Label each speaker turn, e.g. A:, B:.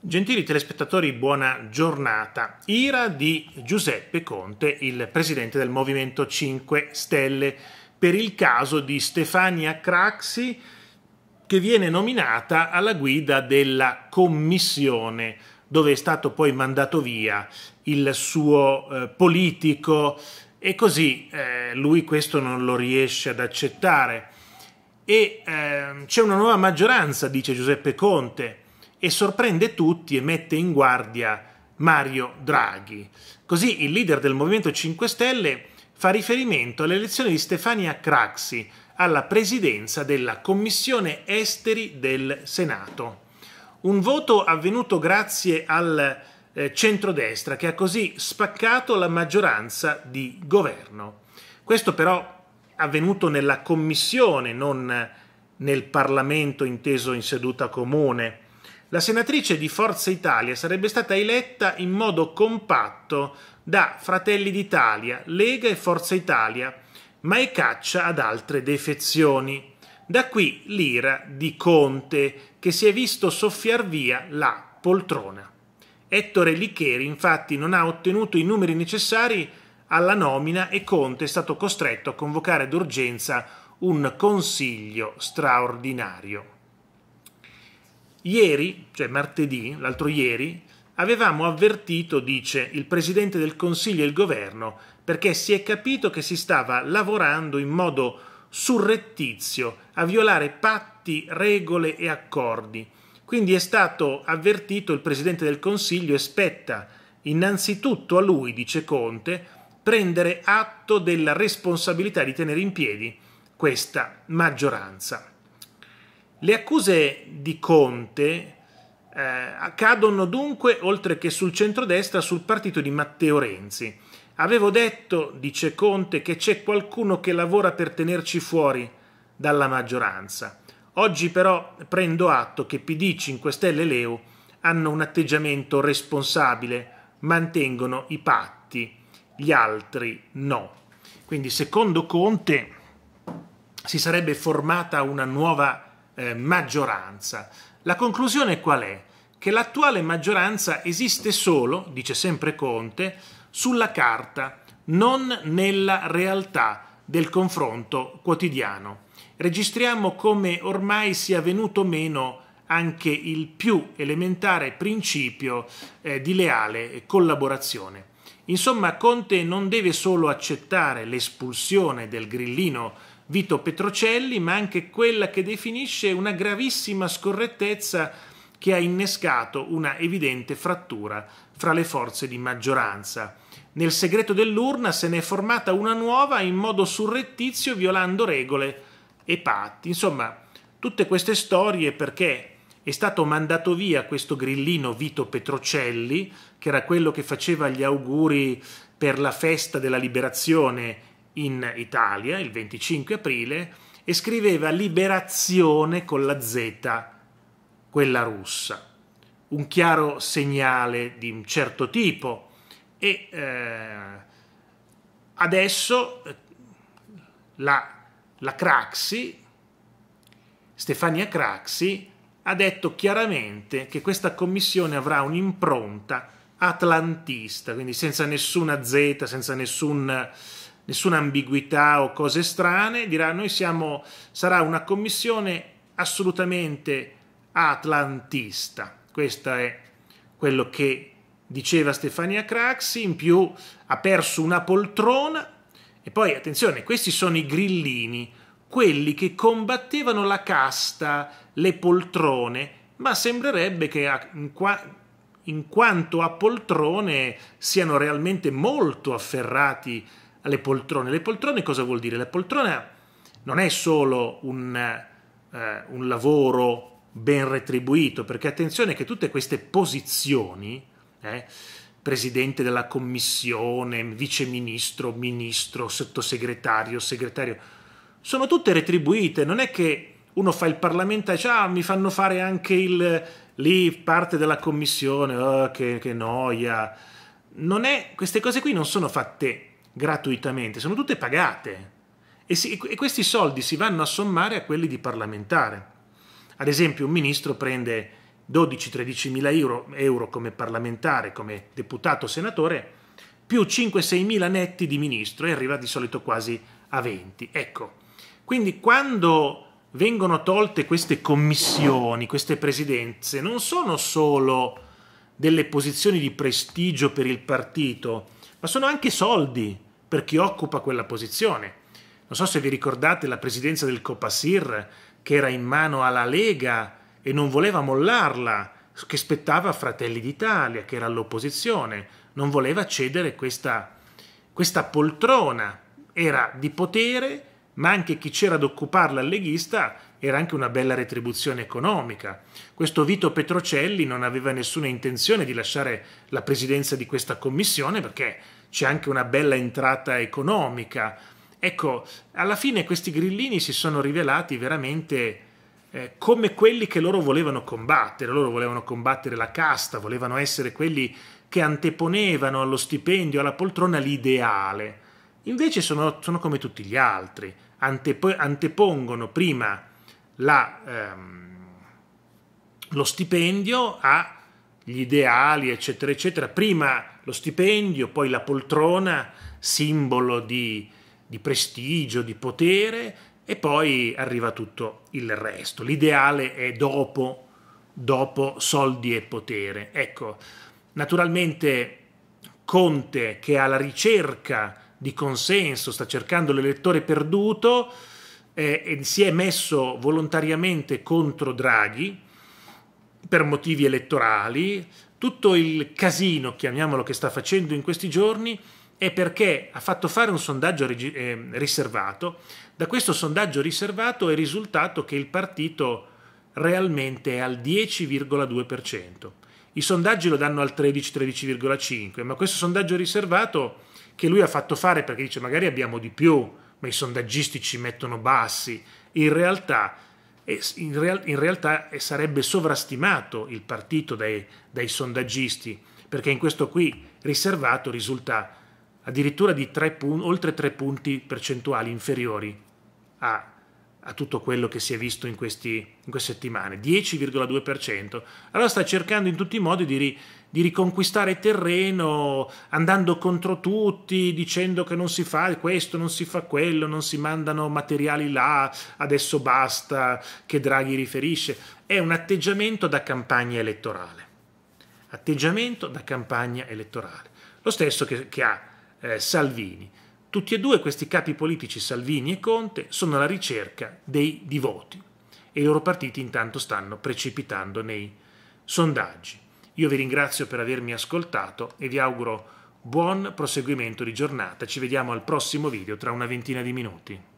A: Gentili telespettatori, buona giornata. Ira di Giuseppe Conte, il presidente del Movimento 5 Stelle, per il caso di Stefania Craxi, che viene nominata alla guida della commissione, dove è stato poi mandato via il suo eh, politico e così eh, lui questo non lo riesce ad accettare. E eh, c'è una nuova maggioranza, dice Giuseppe Conte e sorprende tutti e mette in guardia Mario Draghi. Così il leader del Movimento 5 Stelle fa riferimento all'elezione di Stefania Craxi alla presidenza della Commissione Esteri del Senato. Un voto avvenuto grazie al eh, centrodestra che ha così spaccato la maggioranza di governo. Questo però è avvenuto nella Commissione, non nel Parlamento inteso in seduta comune la senatrice di Forza Italia sarebbe stata eletta in modo compatto da Fratelli d'Italia, Lega e Forza Italia, ma è caccia ad altre defezioni. Da qui l'ira di Conte, che si è visto soffiar via la poltrona. Ettore Licheri infatti non ha ottenuto i numeri necessari alla nomina e Conte è stato costretto a convocare d'urgenza un consiglio straordinario. Ieri, cioè martedì, l'altro ieri, avevamo avvertito, dice, il Presidente del Consiglio e il Governo, perché si è capito che si stava lavorando in modo surrettizio a violare patti, regole e accordi. Quindi è stato avvertito il Presidente del Consiglio e spetta innanzitutto a lui, dice Conte, prendere atto della responsabilità di tenere in piedi questa maggioranza. Le accuse di Conte eh, accadono dunque, oltre che sul centrodestra, sul partito di Matteo Renzi. Avevo detto, dice Conte, che c'è qualcuno che lavora per tenerci fuori dalla maggioranza. Oggi però prendo atto che PD, 5 Stelle e Leo hanno un atteggiamento responsabile, mantengono i patti, gli altri no. Quindi secondo Conte si sarebbe formata una nuova eh, maggioranza. La conclusione qual è? Che l'attuale maggioranza esiste solo, dice sempre Conte, sulla carta, non nella realtà del confronto quotidiano. Registriamo come ormai sia venuto meno anche il più elementare principio eh, di leale collaborazione. Insomma, Conte non deve solo accettare l'espulsione del grillino Vito Petrocelli, ma anche quella che definisce una gravissima scorrettezza che ha innescato una evidente frattura fra le forze di maggioranza. Nel segreto dell'urna se ne è formata una nuova in modo surrettizio violando regole e patti. Insomma, tutte queste storie perché è stato mandato via questo grillino Vito Petrocelli, che era quello che faceva gli auguri per la festa della liberazione in Italia il 25 aprile e scriveva liberazione con la Z, quella russa, un chiaro segnale di un certo tipo e eh, adesso eh, la, la Craxi, Stefania Craxi, ha detto chiaramente che questa commissione avrà un'impronta atlantista, quindi senza nessuna Z, senza nessun nessuna ambiguità o cose strane, dirà noi siamo, sarà una commissione assolutamente atlantista. Questo è quello che diceva Stefania Craxi, in più ha perso una poltrona e poi attenzione, questi sono i grillini, quelli che combattevano la casta, le poltrone, ma sembrerebbe che in, qua, in quanto a poltrone siano realmente molto afferrati alle poltrone. Le poltrone cosa vuol dire? La poltrona non è solo un, eh, un lavoro ben retribuito, perché attenzione che tutte queste posizioni, eh, presidente della commissione, viceministro, ministro, sottosegretario, segretario, sono tutte retribuite, non è che uno fa il parlamentare e dice ah mi fanno fare anche il, lì parte della commissione, oh, che, che noia. È, queste cose qui non sono fatte gratuitamente, sono tutte pagate e, si, e, questi soldi si vanno a sommare a quelli di parlamentare. Ad esempio un ministro prende 12-13 mila euro, euro come parlamentare, come deputato senatore, più 5-6 mila netti di ministro e arriva di solito quasi a 20. Ecco, quindi quando vengono tolte queste commissioni, queste presidenze, non sono solo delle posizioni di prestigio per il partito, ma sono anche soldi per chi occupa quella posizione. Non so se vi ricordate la presidenza del Copasir che era in mano alla Lega e non voleva mollarla, che spettava Fratelli d'Italia, che era all'opposizione, non voleva cedere questa, questa poltrona, era di potere ma anche chi c'era ad occuparla al leghista era anche una bella retribuzione economica. Questo Vito Petrocelli non aveva nessuna intenzione di lasciare la presidenza di questa commissione perché c'è anche una bella entrata economica. Ecco, alla fine questi grillini si sono rivelati veramente eh, come quelli che loro volevano combattere. Loro volevano combattere la casta, volevano essere quelli che anteponevano allo stipendio, alla poltrona l'ideale. Invece sono, sono come tutti gli altri, Antepo- antepongono prima la, ehm, lo stipendio agli ideali, eccetera, eccetera. Prima lo stipendio, poi la poltrona, simbolo di, di prestigio, di potere, e poi arriva tutto il resto. L'ideale è dopo, dopo soldi e potere. Ecco, naturalmente Conte che è alla ricerca di consenso, sta cercando l'elettore perduto eh, e si è messo volontariamente contro Draghi per motivi elettorali. Tutto il casino, chiamiamolo, che sta facendo in questi giorni è perché ha fatto fare un sondaggio eh, riservato. Da questo sondaggio riservato è risultato che il partito realmente è al 10,2%. I sondaggi lo danno al 13-13,5%, ma questo sondaggio riservato che lui ha fatto fare perché dice magari abbiamo di più, ma i sondaggisti ci mettono bassi. In realtà, in real, in realtà sarebbe sovrastimato il partito dai, dai sondaggisti, perché in questo qui riservato risulta addirittura di tre pun- oltre 3 punti percentuali inferiori a a tutto quello che si è visto in, questi, in queste settimane, 10,2%. Allora sta cercando in tutti i modi di, ri, di, riconquistare terreno, andando contro tutti, dicendo che non si fa questo, non si fa quello, non si mandano materiali là, adesso basta, che Draghi riferisce. È un atteggiamento da campagna elettorale. Atteggiamento da campagna elettorale. Lo stesso che, che ha eh, Salvini tutti e due questi capi politici, Salvini e Conte, sono alla ricerca dei divoti e i loro partiti intanto stanno precipitando nei sondaggi. Io vi ringrazio per avermi ascoltato e vi auguro buon proseguimento di giornata. Ci vediamo al prossimo video tra una ventina di minuti.